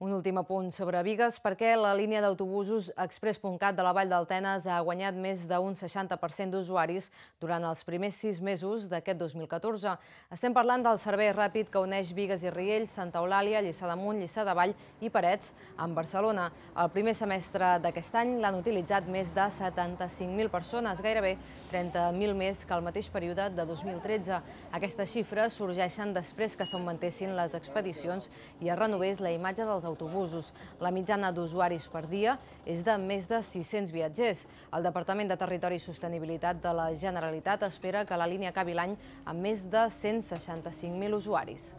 Un últim apunt sobre Vigues, perquè la línia d'autobusos Express.cat de la Vall d'Altenes ha guanyat més d'un 60% d'usuaris durant els primers sis mesos d'aquest 2014. Estem parlant del servei ràpid que uneix Vigues i Riell, Santa Eulàlia, Lliçà d'Amunt, Lliçà de Vall i Parets amb Barcelona. El primer semestre d'aquest any l'han utilitzat més de 75.000 persones, gairebé 30.000 més que el mateix període de 2013. Aquestes xifres sorgeixen després que s'augmentessin les expedicions i es renovés la imatge dels autobusos. La mitjana d'usuaris per dia és de més de 600 viatgers. El Departament de Territori i Sostenibilitat de la Generalitat espera que la línia acabi l'any amb més de 165.000 usuaris.